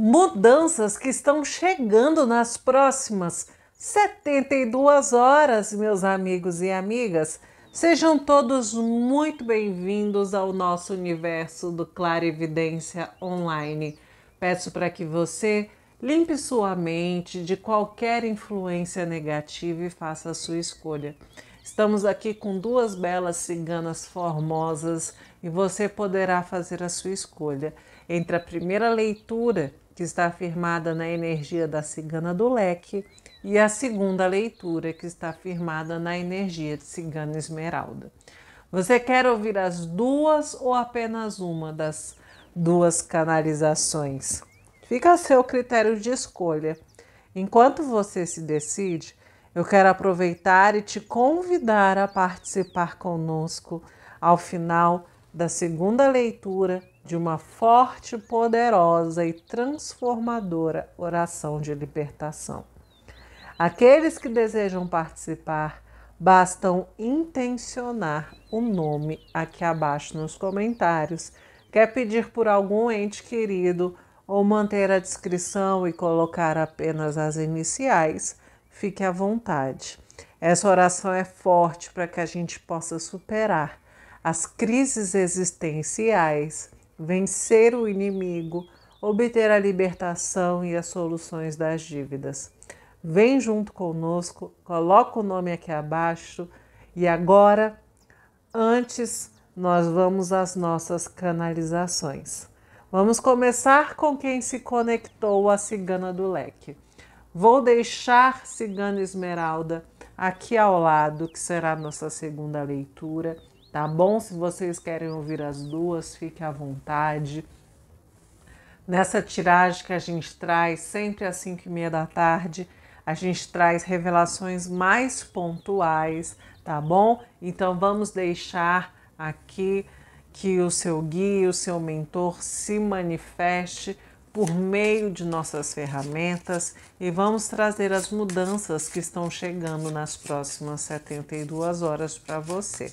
mudanças que estão chegando nas próximas 72 horas, meus amigos e amigas. Sejam todos muito bem-vindos ao nosso universo do Clarividência Online. Peço para que você limpe sua mente de qualquer influência negativa e faça a sua escolha. Estamos aqui com duas belas ciganas formosas e você poderá fazer a sua escolha entre a primeira leitura que está firmada na energia da cigana do leque, e a segunda leitura, que está firmada na energia de cigana esmeralda. Você quer ouvir as duas ou apenas uma das duas canalizações? Fica a seu critério de escolha. Enquanto você se decide, eu quero aproveitar e te convidar a participar conosco ao final da segunda leitura de uma forte, poderosa e transformadora oração de libertação. Aqueles que desejam participar, bastam intencionar o nome aqui abaixo nos comentários. Quer pedir por algum ente querido ou manter a descrição e colocar apenas as iniciais? Fique à vontade. Essa oração é forte para que a gente possa superar as crises existenciais vencer o inimigo, obter a libertação e as soluções das dívidas. Vem junto conosco, coloca o nome aqui abaixo e agora, antes, nós vamos às nossas canalizações. Vamos começar com quem se conectou à Cigana do Leque. Vou deixar Cigana Esmeralda aqui ao lado, que será a nossa segunda leitura tá bom? Se vocês querem ouvir as duas, fique à vontade. Nessa tiragem que a gente traz sempre às 5 e meia da tarde, a gente traz revelações mais pontuais, tá bom? Então vamos deixar aqui que o seu guia, o seu mentor se manifeste por meio de nossas ferramentas e vamos trazer as mudanças que estão chegando nas próximas 72 horas para você.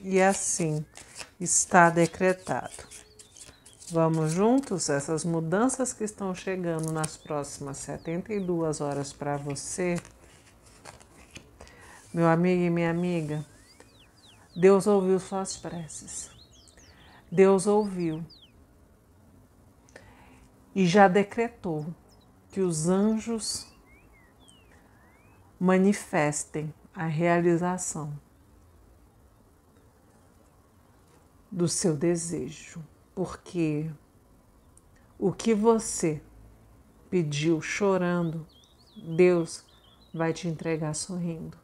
e assim está decretado. Vamos juntos essas mudanças que estão chegando nas próximas 72 horas para você. Meu amigo e minha amiga, Deus ouviu suas preces. Deus ouviu e já decretou que os anjos manifestem a realização do seu desejo, porque o que você pediu chorando, Deus vai te entregar sorrindo.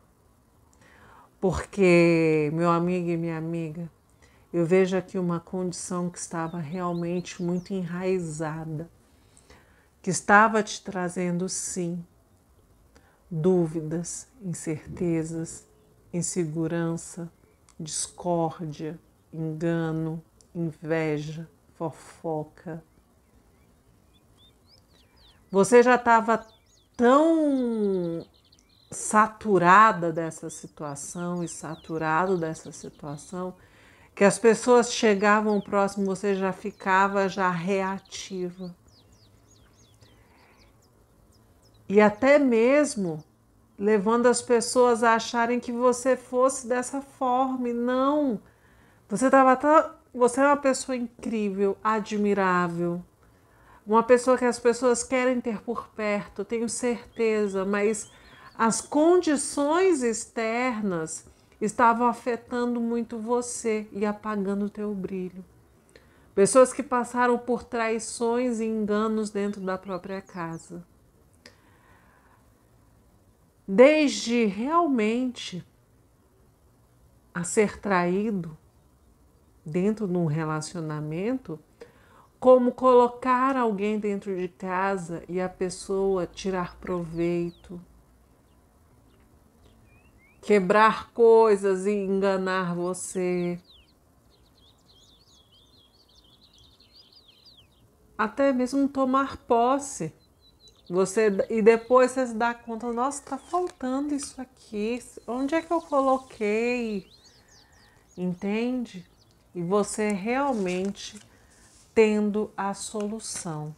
Porque, meu amigo e minha amiga, eu vejo aqui uma condição que estava realmente muito enraizada, que estava te trazendo, sim, dúvidas, incertezas, insegurança, discórdia engano, inveja, fofoca. Você já estava tão saturada dessa situação e saturado dessa situação que as pessoas chegavam próximo, você já ficava já reativa. E até mesmo levando as pessoas a acharem que você fosse dessa forma, e não. Você estava tão... Você é uma pessoa incrível, admirável, uma pessoa que as pessoas querem ter por perto, tenho certeza, mas as condições externas estavam afetando muito você e apagando o teu brilho. Pessoas que passaram por traições e enganos dentro da própria casa. Desde realmente a ser traído, dentro de um relacionamento, como colocar alguém dentro de casa e a pessoa tirar proveito, quebrar coisas e enganar você. Até mesmo tomar posse. Você e depois você se dá conta, nossa, tá faltando isso aqui. Onde é que eu coloquei? Entende? e você realmente tendo a solução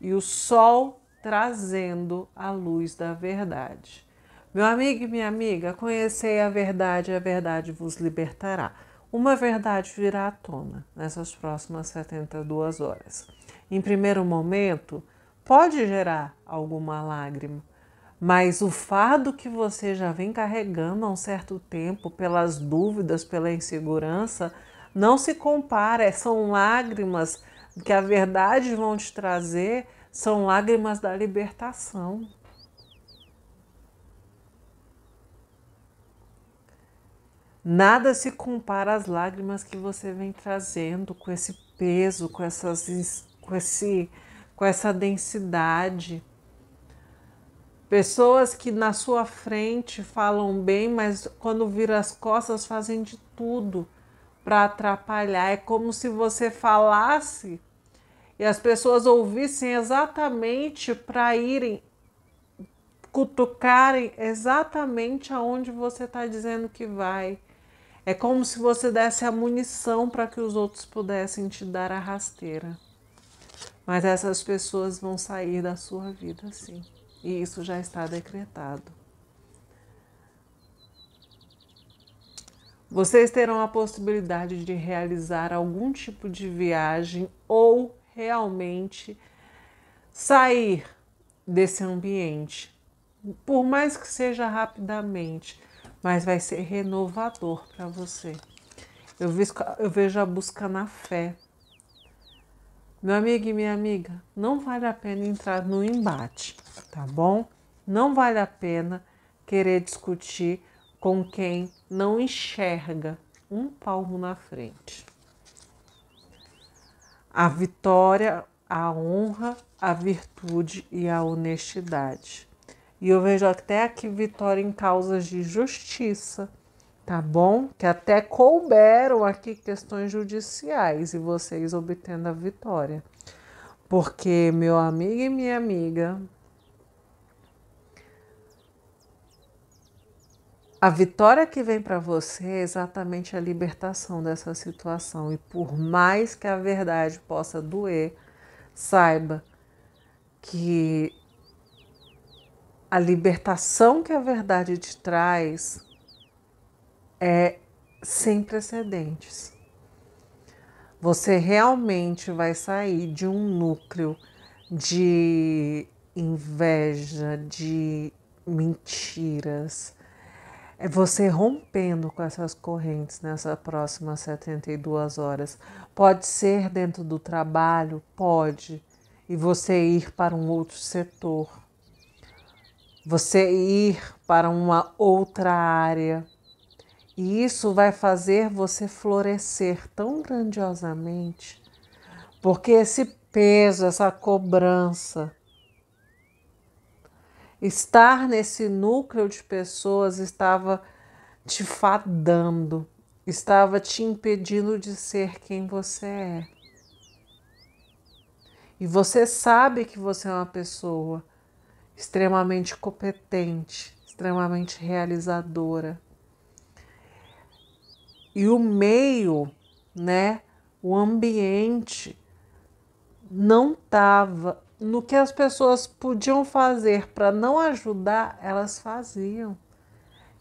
e o sol trazendo a luz da verdade. Meu amigo e minha amiga, conhecei a verdade e a verdade vos libertará. Uma verdade virá à tona nessas próximas 72 horas. Em primeiro momento, pode gerar alguma lágrima, mas o fardo que você já vem carregando há um certo tempo, pelas dúvidas, pela insegurança, não se compara, é, são lágrimas que a verdade vão te trazer, são lágrimas da libertação. Nada se compara às lágrimas que você vem trazendo com esse peso, com, essas, com, esse, com essa densidade. Pessoas que na sua frente falam bem, mas quando viram as costas fazem de tudo para atrapalhar. É como se você falasse e as pessoas ouvissem exatamente para irem cutucarem exatamente aonde você está dizendo que vai. É como se você desse a munição para que os outros pudessem te dar a rasteira. Mas essas pessoas vão sair da sua vida, sim. E isso já está decretado. Vocês terão a possibilidade de realizar algum tipo de viagem ou realmente sair desse ambiente, por mais que seja rapidamente, mas vai ser renovador para você. Eu vejo, eu vejo a busca na fé. Meu amigo e minha amiga, não vale a pena entrar no embate, tá bom? Não vale a pena querer discutir com quem não enxerga um palmo na frente. A vitória, a honra, a virtude e a honestidade. E eu vejo até aqui vitória em causas de justiça, tá bom? Que até couberam aqui questões judiciais e vocês obtendo a vitória. Porque, meu amigo e minha amiga, A vitória que vem para você é exatamente a libertação dessa situação. E por mais que a verdade possa doer, saiba que a libertação que a verdade te traz é sem precedentes. Você realmente vai sair de um núcleo de inveja, de mentiras, é você rompendo com essas correntes nessas próximas 72 horas. Pode ser dentro do trabalho, pode, e você ir para um outro setor, você ir para uma outra área. E isso vai fazer você florescer tão grandiosamente, porque esse peso, essa cobrança, estar nesse núcleo de pessoas estava te fadando, estava te impedindo de ser quem você é. E você sabe que você é uma pessoa extremamente competente, extremamente realizadora. E o meio, né, o ambiente não estava no que as pessoas podiam fazer para não ajudar, elas faziam.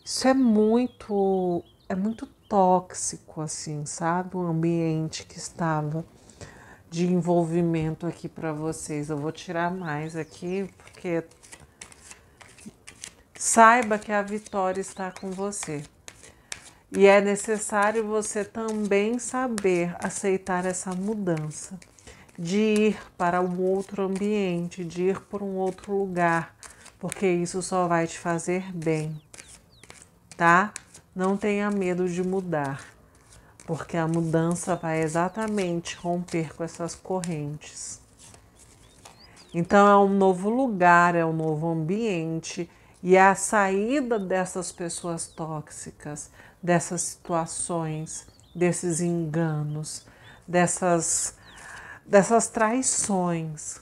Isso é muito, é muito tóxico, assim, sabe? O ambiente que estava de envolvimento aqui para vocês. Eu vou tirar mais aqui, porque saiba que a vitória está com você. E é necessário você também saber aceitar essa mudança de ir para um outro ambiente, de ir por um outro lugar, porque isso só vai te fazer bem, tá? Não tenha medo de mudar, porque a mudança vai exatamente romper com essas correntes. Então é um novo lugar, é um novo ambiente e a saída dessas pessoas tóxicas, dessas situações, desses enganos, dessas dessas traições,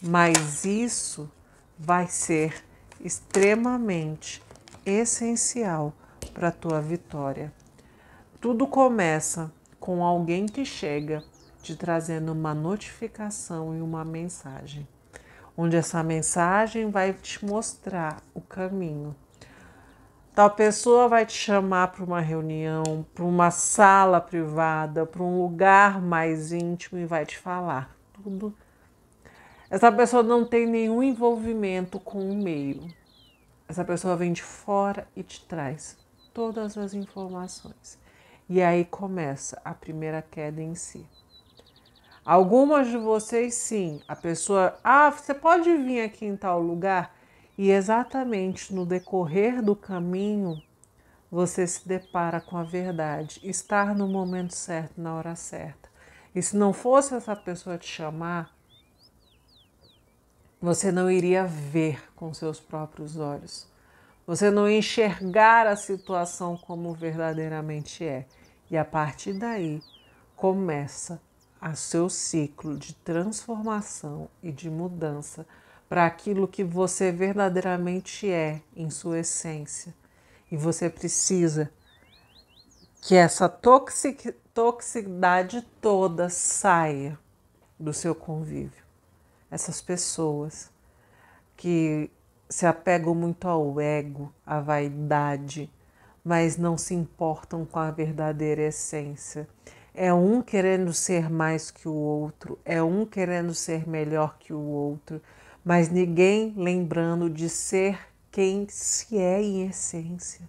mas isso vai ser extremamente essencial para a tua vitória. Tudo começa com alguém que chega te trazendo uma notificação e uma mensagem, onde essa mensagem vai te mostrar o caminho. Tal pessoa vai te chamar para uma reunião, para uma sala privada, para um lugar mais íntimo e vai te falar tudo. Essa pessoa não tem nenhum envolvimento com o meio. Essa pessoa vem de fora e te traz todas as informações. E aí começa a primeira queda em si. Algumas de vocês, sim, a pessoa, ah, você pode vir aqui em tal lugar? E exatamente no decorrer do caminho você se depara com a verdade, estar no momento certo, na hora certa. E se não fosse essa pessoa te chamar, você não iria ver com seus próprios olhos. Você não enxergar a situação como verdadeiramente é. E a partir daí começa o seu ciclo de transformação e de mudança para aquilo que você verdadeiramente é em sua essência. E você precisa que essa toxic, toxicidade toda saia do seu convívio. Essas pessoas que se apegam muito ao ego, à vaidade, mas não se importam com a verdadeira essência. É um querendo ser mais que o outro, é um querendo ser melhor que o outro mas ninguém lembrando de ser quem se é em essência.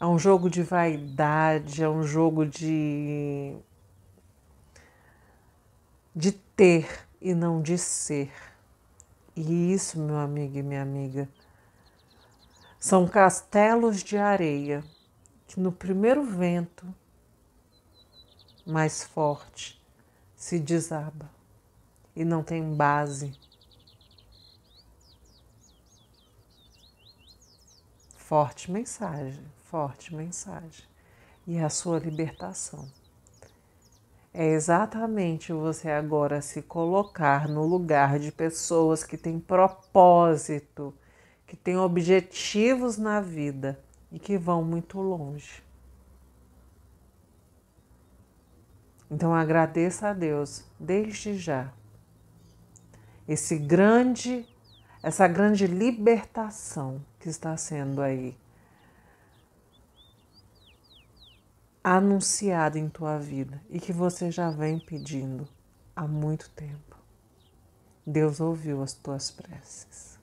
É um jogo de vaidade, é um jogo de de ter e não de ser. E isso, meu amigo e minha amiga, são castelos de areia que no primeiro vento mais forte se desaba e não tem base. Forte mensagem, forte mensagem. E é a sua libertação. É exatamente você agora se colocar no lugar de pessoas que têm propósito, que têm objetivos na vida e que vão muito longe. Então agradeça a Deus desde já esse grande, essa grande libertação que está sendo aí anunciada em tua vida e que você já vem pedindo há muito tempo. Deus ouviu as tuas preces.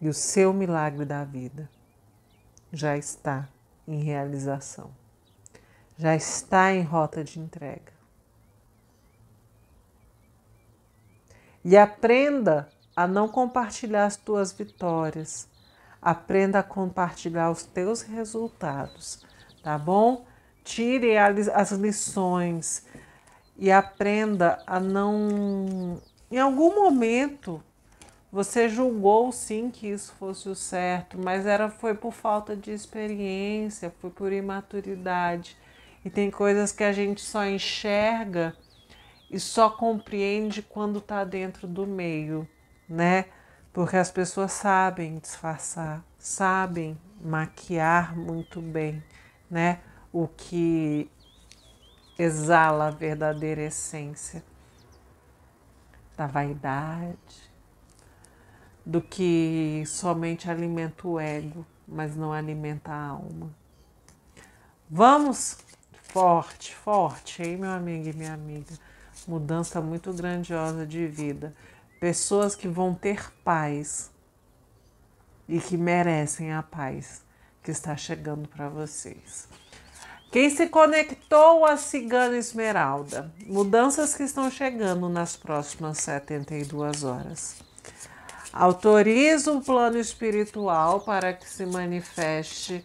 E o seu milagre da vida já está em realização. Já está em rota de entrega. e aprenda a não compartilhar as tuas vitórias. Aprenda a compartilhar os teus resultados, tá bom? Tire as lições e aprenda a não. Em algum momento você julgou sim que isso fosse o certo, mas era foi por falta de experiência, foi por imaturidade. E tem coisas que a gente só enxerga e só compreende quando está dentro do meio, né? Porque as pessoas sabem disfarçar, sabem maquiar muito bem, né? O que exala a verdadeira essência da vaidade, do que somente alimenta o ego, mas não alimenta a alma. Vamos forte, forte, hein, meu amigo e minha amiga mudança muito grandiosa de vida. Pessoas que vão ter paz e que merecem a paz que está chegando para vocês. Quem se conectou a Cigana Esmeralda? Mudanças que estão chegando nas próximas 72 horas. Autoriza o plano espiritual para que se manifeste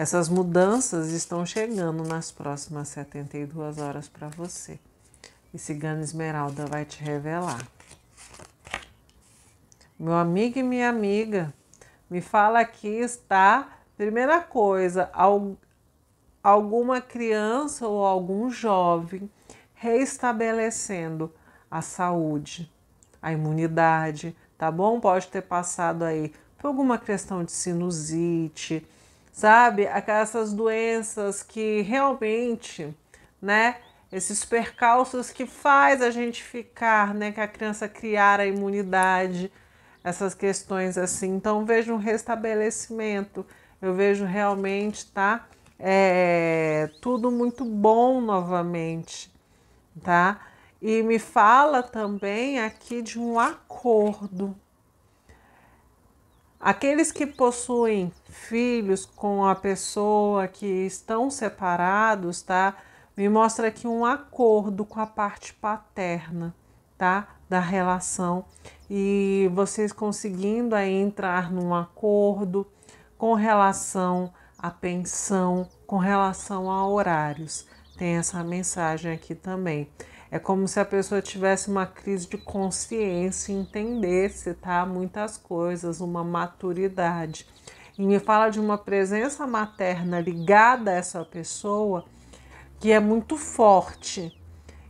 Essas mudanças estão chegando nas próximas 72 horas para você. E Cigana Esmeralda vai te revelar. Meu amigo e minha amiga, me fala que está, primeira coisa, alguma criança ou algum jovem reestabelecendo a saúde, a imunidade, tá bom? Pode ter passado aí por alguma questão de sinusite, sabe? Essas doenças que realmente, né? Esses percalços que faz a gente ficar, né? Que a criança criar a imunidade, essas questões assim. Então vejo um restabelecimento, eu vejo realmente, tá? É, tudo muito bom novamente, tá? E me fala também aqui de um acordo, Aqueles que possuem filhos com a pessoa que estão separados, tá? Me mostra aqui um acordo com a parte paterna, tá? Da relação e vocês conseguindo aí entrar num acordo com relação à pensão, com relação a horários. Tem essa mensagem aqui também. É como se a pessoa tivesse uma crise de consciência, entendesse, tá? Muitas coisas, uma maturidade. E me fala de uma presença materna ligada a essa pessoa que é muito forte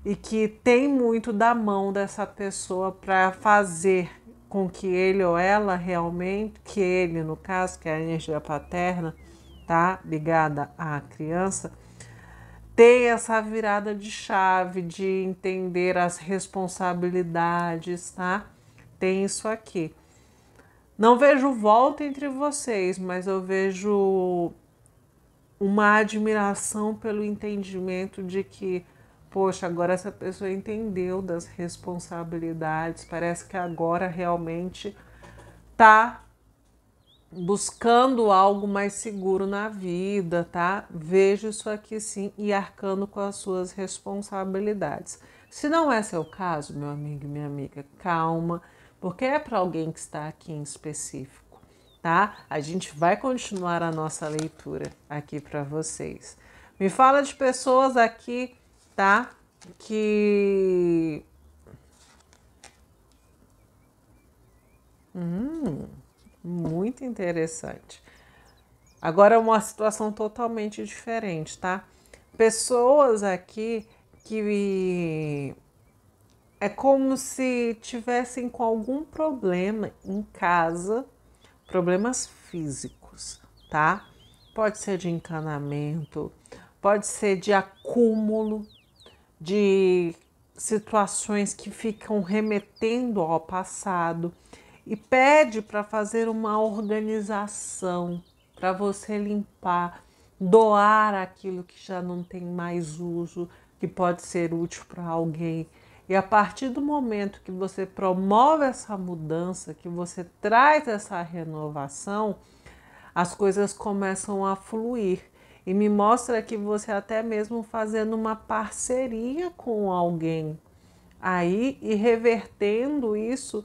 e que tem muito da mão dessa pessoa para fazer com que ele ou ela realmente, que ele no caso, que é a energia paterna, tá ligada à criança, ter essa virada de chave, de entender as responsabilidades, tá? Tem isso aqui. Não vejo volta entre vocês, mas eu vejo uma admiração pelo entendimento de que, poxa, agora essa pessoa entendeu das responsabilidades, parece que agora realmente tá buscando algo mais seguro na vida, tá? Veja isso aqui sim e arcando com as suas responsabilidades. Se não é seu caso, meu amigo e minha amiga, calma, porque é para alguém que está aqui em específico, tá? A gente vai continuar a nossa leitura aqui para vocês. Me fala de pessoas aqui, tá? Que. Hum. Muito interessante. Agora uma situação totalmente diferente, tá? Pessoas aqui que é como se tivessem com algum problema em casa, problemas físicos, tá? Pode ser de encanamento, pode ser de acúmulo de situações que ficam remetendo ao passado e pede para fazer uma organização para você limpar, doar aquilo que já não tem mais uso, que pode ser útil para alguém. E a partir do momento que você promove essa mudança, que você traz essa renovação, as coisas começam a fluir. E me mostra que você até mesmo fazendo uma parceria com alguém aí e revertendo isso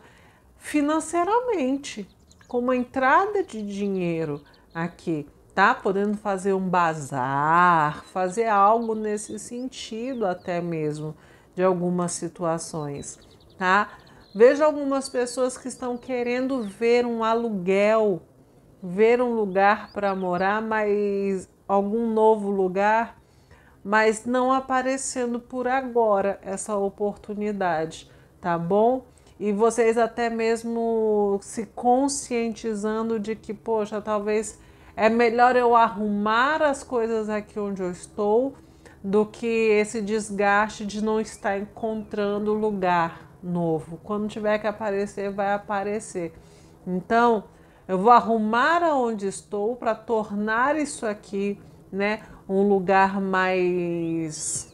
financeiramente, com uma entrada de dinheiro aqui, tá? Podendo fazer um bazar, fazer algo nesse sentido até mesmo de algumas situações, tá? Veja algumas pessoas que estão querendo ver um aluguel, ver um lugar para morar, mas algum novo lugar, mas não aparecendo por agora essa oportunidade, tá bom? e vocês até mesmo se conscientizando de que, poxa, talvez é melhor eu arrumar as coisas aqui onde eu estou do que esse desgaste de não estar encontrando lugar novo. Quando tiver que aparecer, vai aparecer. Então, eu vou arrumar aonde estou para tornar isso aqui, né, um lugar mais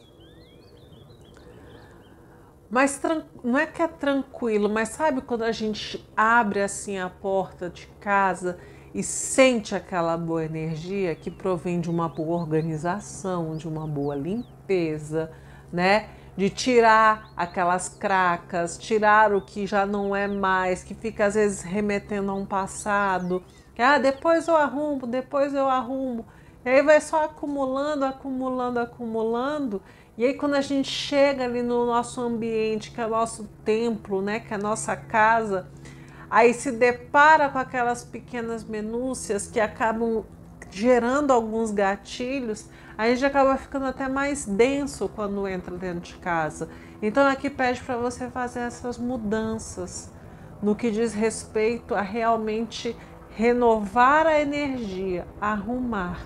mas não é que é tranquilo, mas sabe quando a gente abre assim a porta de casa e sente aquela boa energia que provém de uma boa organização, de uma boa limpeza, né? De tirar aquelas cracas, tirar o que já não é mais, que fica às vezes remetendo a um passado, que ah, depois eu arrumo, depois eu arrumo. E aí vai só acumulando, acumulando, acumulando e aí quando a gente chega ali no nosso ambiente, que é o nosso templo, né, que é a nossa casa, aí se depara com aquelas pequenas minúcias que acabam gerando alguns gatilhos, a gente acaba ficando até mais denso quando entra dentro de casa. Então aqui pede para você fazer essas mudanças no que diz respeito a realmente renovar a energia, arrumar.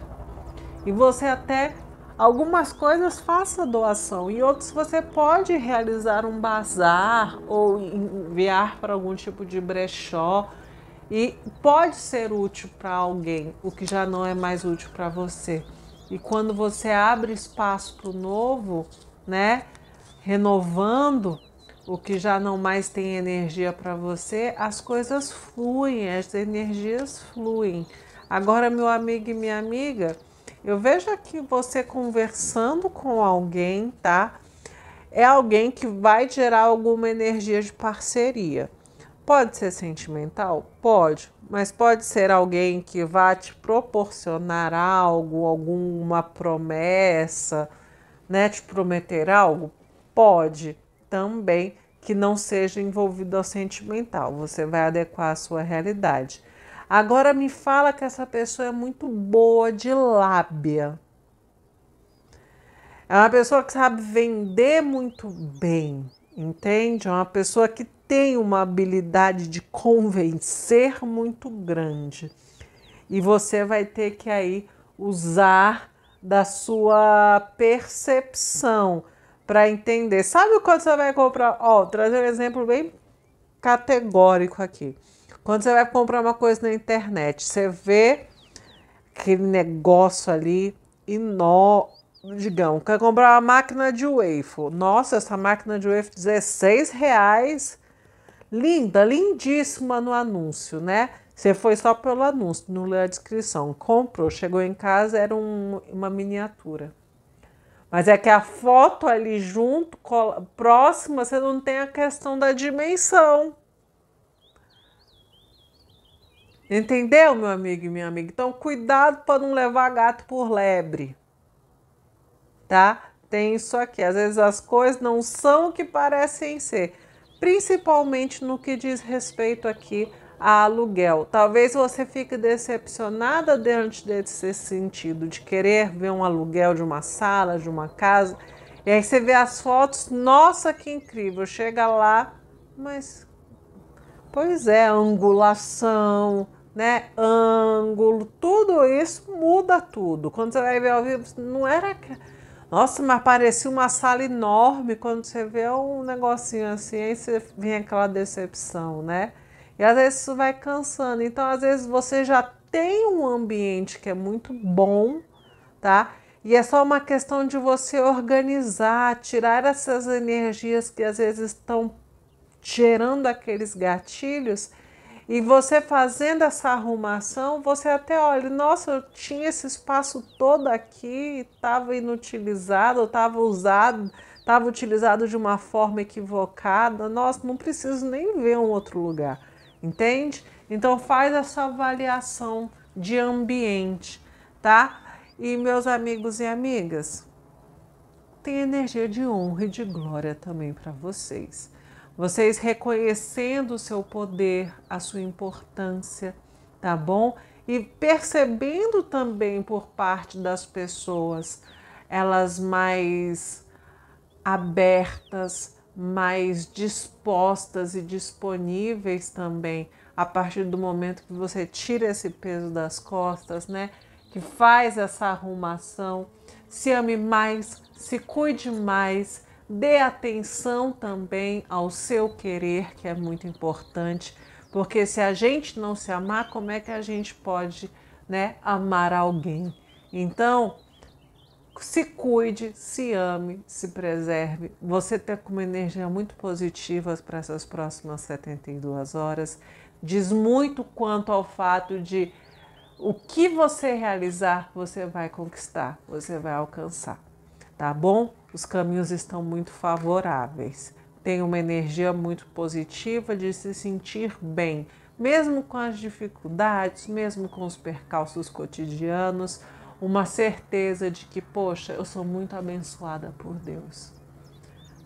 E você até Algumas coisas faça doação e outros você pode realizar um bazar ou enviar para algum tipo de brechó e pode ser útil para alguém o que já não é mais útil para você. E quando você abre espaço para o novo, né, renovando o que já não mais tem energia para você, as coisas fluem, as energias fluem. Agora, meu amigo e minha amiga, eu vejo aqui você conversando com alguém, tá? É alguém que vai gerar alguma energia de parceria. Pode ser sentimental? Pode, mas pode ser alguém que vá te proporcionar algo, alguma promessa, né? Te prometer algo? Pode também que não seja envolvido ao sentimental. Você vai adequar a sua realidade. Agora me fala que essa pessoa é muito boa de lábia. É uma pessoa que sabe vender muito bem, entende? É uma pessoa que tem uma habilidade de convencer muito grande. E você vai ter que aí usar da sua percepção para entender. Sabe quando você vai comprar? Ó, oh, trazer um exemplo bem categórico aqui. Quando você vai comprar uma coisa na internet, você vê aquele negócio ali e nó, digamos, quer comprar uma máquina de waffle. Nossa, essa máquina de waffle 16 reais. Linda, lindíssima no anúncio, né? Você foi só pelo anúncio, não leu a descrição. Comprou, chegou em casa, era um, uma miniatura. Mas é que a foto ali junto, próxima, você não tem a questão da dimensão. Entendeu, meu amigo e minha amiga? Então, cuidado para não levar gato por lebre. Tá? Tem isso aqui. Às vezes as coisas não são o que parecem ser, principalmente no que diz respeito aqui a aluguel. Talvez você fique decepcionada diante desse sentido de querer ver um aluguel de uma sala, de uma casa, e aí você vê as fotos, nossa, que incrível. Chega lá, mas pois é, angulação, né? Ângulo, tudo isso muda tudo. Quando você vai ver ao vivo, não era. Nossa, mas parecia uma sala enorme quando você vê é um negocinho assim, aí você vem aquela decepção, né? E às vezes isso vai cansando. Então, às vezes você já tem um ambiente que é muito bom, tá? E é só uma questão de você organizar, tirar essas energias que às vezes estão gerando aqueles gatilhos e você fazendo essa arrumação, você até olha, nossa, eu tinha esse espaço todo aqui, estava inutilizado, estava usado, estava utilizado de uma forma equivocada. Nossa, não preciso nem ver um outro lugar, entende? Então faz essa avaliação de ambiente, tá? E meus amigos e amigas, tem energia de honra e de glória também para vocês vocês reconhecendo o seu poder, a sua importância, tá bom? E percebendo também por parte das pessoas, elas mais abertas, mais dispostas e disponíveis também, a partir do momento que você tira esse peso das costas, né? Que faz essa arrumação, se ame mais, se cuide mais Dê atenção também ao seu querer, que é muito importante, porque se a gente não se amar, como é que a gente pode né, amar alguém? Então, se cuide, se ame, se preserve. Você está com uma energia muito positiva para essas próximas 72 horas. Diz muito quanto ao fato de o que você realizar, você vai conquistar, você vai alcançar. Tá bom? os caminhos estão muito favoráveis. Tem uma energia muito positiva de se sentir bem, mesmo com as dificuldades, mesmo com os percalços cotidianos, uma certeza de que, poxa, eu sou muito abençoada por Deus.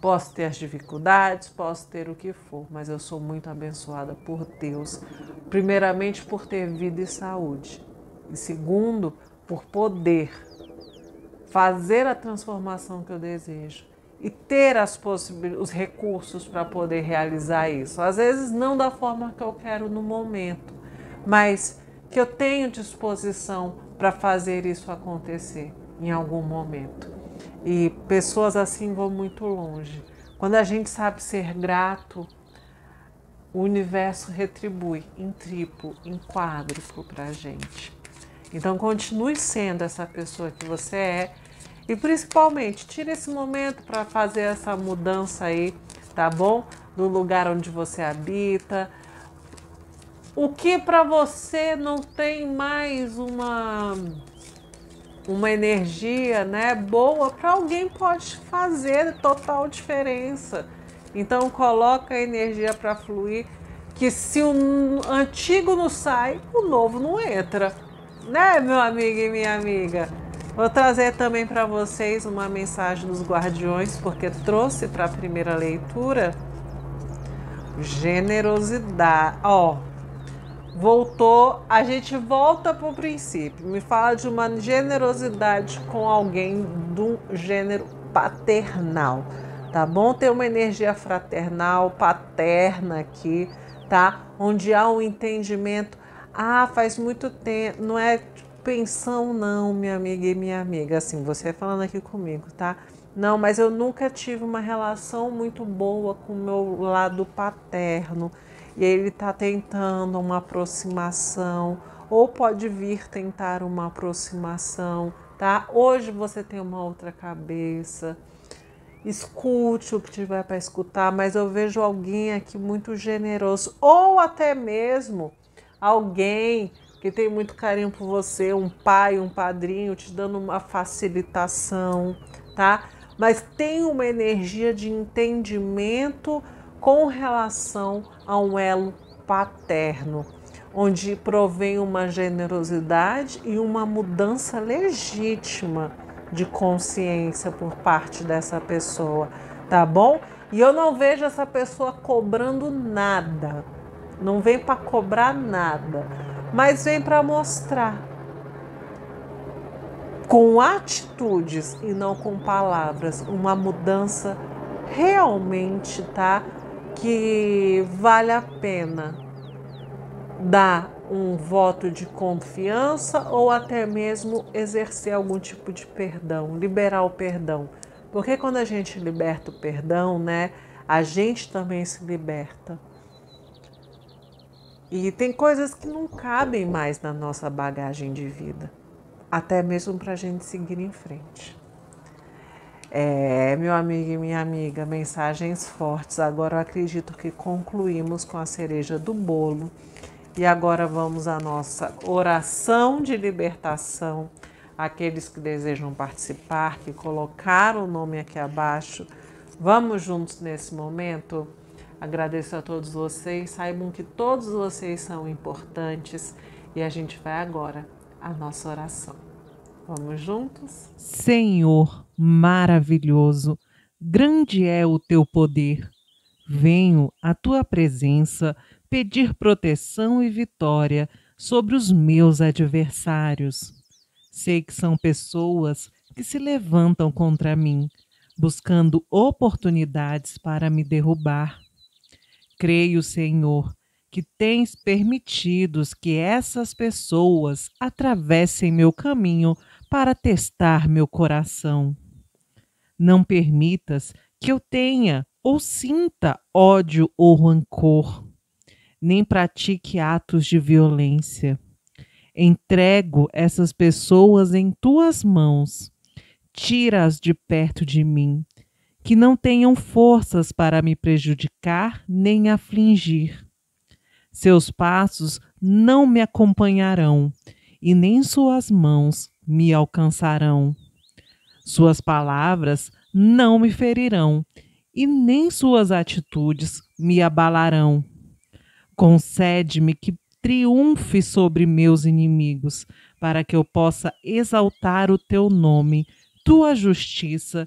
Posso ter as dificuldades, posso ter o que for, mas eu sou muito abençoada por Deus. Primeiramente, por ter vida e saúde, e segundo, por poder fazer a transformação que eu desejo e ter as os recursos para poder realizar isso. Às vezes não da forma que eu quero no momento, mas que eu tenho disposição para fazer isso acontecer em algum momento. E pessoas assim vão muito longe. Quando a gente sabe ser grato, o universo retribui em triplo, em quádruplo para a gente. Então continue sendo essa pessoa que você é e principalmente tire esse momento para fazer essa mudança aí, tá bom? Do lugar onde você habita. O que para você não tem mais uma uma energia, né, boa para alguém pode fazer total diferença. Então coloca a energia para fluir, que se o antigo não sai, o novo não entra. Né, meu amigo e minha amiga? Vou trazer também para vocês uma mensagem dos guardiões, porque trouxe para a primeira leitura generosidade. Ó, voltou, a gente volta para o princípio. Me fala de uma generosidade com alguém do gênero paternal, tá bom? Tem uma energia fraternal, paterna aqui, tá? Onde há um entendimento ah, faz muito tempo. Não é pensão, não, minha amiga e minha amiga. Assim, você é falando aqui comigo, tá? Não, mas eu nunca tive uma relação muito boa com o meu lado paterno. E ele está tentando uma aproximação, ou pode vir tentar uma aproximação, tá? Hoje você tem uma outra cabeça. Escute o que tiver para escutar, mas eu vejo alguém aqui muito generoso, ou até mesmo alguém que tem muito carinho por você, um pai, um padrinho, te dando uma facilitação, tá? Mas tem uma energia de entendimento com relação a um elo paterno, onde provém uma generosidade e uma mudança legítima de consciência por parte dessa pessoa, tá bom? E eu não vejo essa pessoa cobrando nada não vem para cobrar nada, mas vem para mostrar com atitudes e não com palavras uma mudança realmente, tá? Que vale a pena dar um voto de confiança ou até mesmo exercer algum tipo de perdão, liberar o perdão. Porque quando a gente liberta o perdão, né, a gente também se liberta. E tem coisas que não cabem mais na nossa bagagem de vida, até mesmo para a gente seguir em frente. É, meu amigo e minha amiga, mensagens fortes. Agora eu acredito que concluímos com a cereja do bolo. E agora vamos à nossa oração de libertação. Aqueles que desejam participar, que colocaram o nome aqui abaixo, vamos juntos nesse momento? Agradeço a todos vocês. Saibam que todos vocês são importantes e a gente vai agora à nossa oração. Vamos juntos? Senhor maravilhoso, grande é o teu poder. Venho à tua presença pedir proteção e vitória sobre os meus adversários. Sei que são pessoas que se levantam contra mim, buscando oportunidades para me derrubar creio, Senhor, que tens permitido que essas pessoas atravessem meu caminho para testar meu coração. Não permitas que eu tenha ou sinta ódio ou rancor, nem pratique atos de violência. Entrego essas pessoas em tuas mãos. Tira-as de perto de mim que não tenham forças para me prejudicar nem afligir. Seus passos não me acompanharão, e nem suas mãos me alcançarão. Suas palavras não me ferirão, e nem suas atitudes me abalarão. Concede-me que triunfe sobre meus inimigos, para que eu possa exaltar o teu nome, tua justiça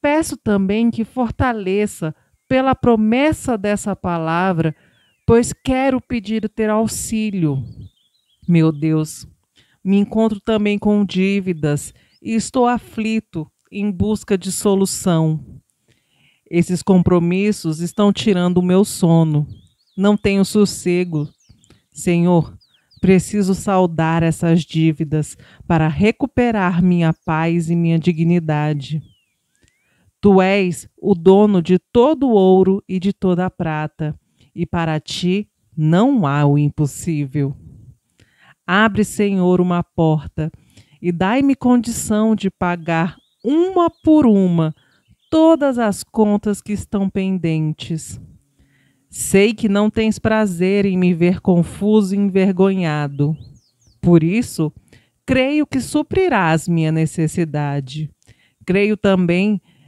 Peço também que fortaleça pela promessa dessa palavra, pois quero pedir ter auxílio. Meu Deus, me encontro também com dívidas e estou aflito em busca de solução. Esses compromissos estão tirando o meu sono. Não tenho sossego. Senhor, preciso saldar essas dívidas para recuperar minha paz e minha dignidade. Tu és o dono de todo o ouro e de toda a prata, e para ti não há o impossível. Abre, Senhor, uma porta e dai-me condição de pagar uma por uma todas as contas que estão pendentes. Sei que não tens prazer em me ver confuso e envergonhado. Por isso, creio que suprirás minha necessidade. Creio também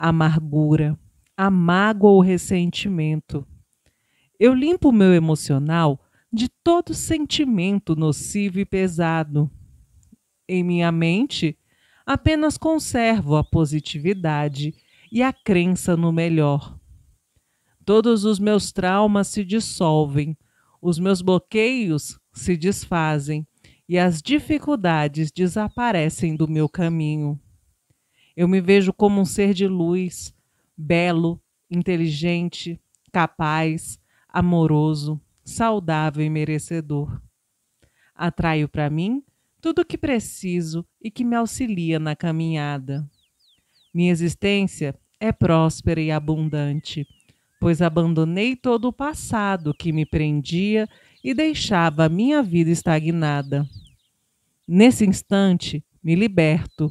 amargura, a mágoa ou ressentimento. Eu limpo o meu emocional de todo sentimento nocivo e pesado. Em minha mente, apenas conservo a positividade e a crença no melhor. Todos os meus traumas se dissolvem, os meus bloqueios se desfazem e as dificuldades desaparecem do meu caminho. Eu me vejo como um ser de luz, belo, inteligente, capaz, amoroso, saudável e merecedor. Atraio para mim tudo o que preciso e que me auxilia na caminhada. Minha existência é próspera e abundante, pois abandonei todo o passado que me prendia e deixava a minha vida estagnada. Nesse instante, me liberto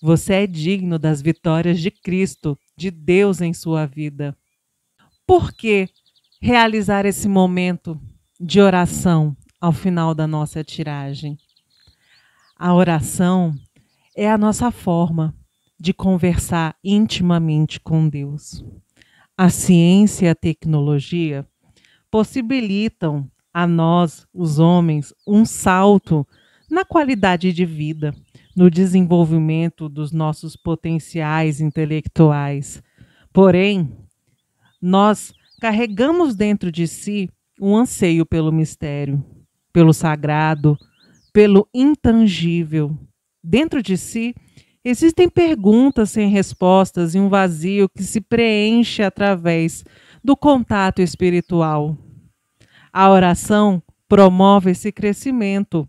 você é digno das vitórias de Cristo, de Deus em sua vida. Por que realizar esse momento de oração ao final da nossa tiragem? A oração é a nossa forma de conversar intimamente com Deus. A ciência e a tecnologia possibilitam a nós, os homens, um salto na qualidade de vida, no desenvolvimento dos nossos potenciais intelectuais. Porém, nós carregamos dentro de si um anseio pelo mistério, pelo sagrado, pelo intangível. Dentro de si existem perguntas sem respostas e um vazio que se preenche através do contato espiritual. A oração promove esse crescimento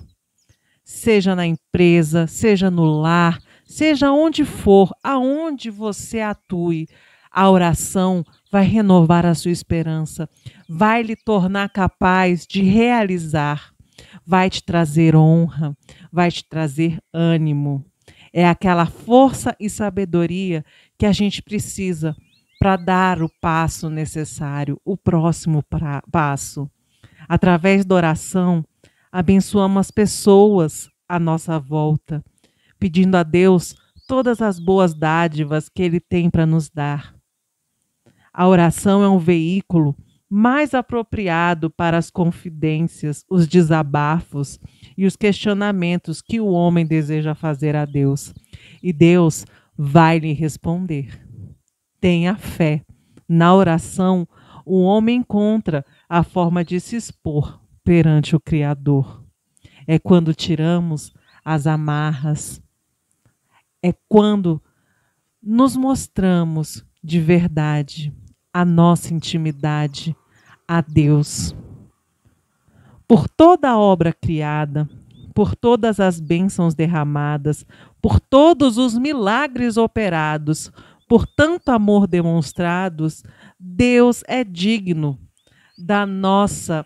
seja na empresa, seja no lar, seja onde for, aonde você atue, a oração vai renovar a sua esperança, vai lhe tornar capaz de realizar, vai te trazer honra, vai te trazer ânimo. É aquela força e sabedoria que a gente precisa para dar o passo necessário, o próximo pra, passo. Através da oração, abençoamos as pessoas à nossa volta, pedindo a Deus todas as boas dádivas que Ele tem para nos dar. A oração é um veículo mais apropriado para as confidências, os desabafos e os questionamentos que o homem deseja fazer a Deus. E Deus vai lhe responder. Tenha fé. Na oração, o homem encontra a forma de se expor perante o Criador. É quando tiramos as amarras. É quando nos mostramos de verdade a nossa intimidade a Deus. Por toda a obra criada, por todas as bênçãos derramadas, por todos os milagres operados, por tanto amor demonstrados, Deus é digno da nossa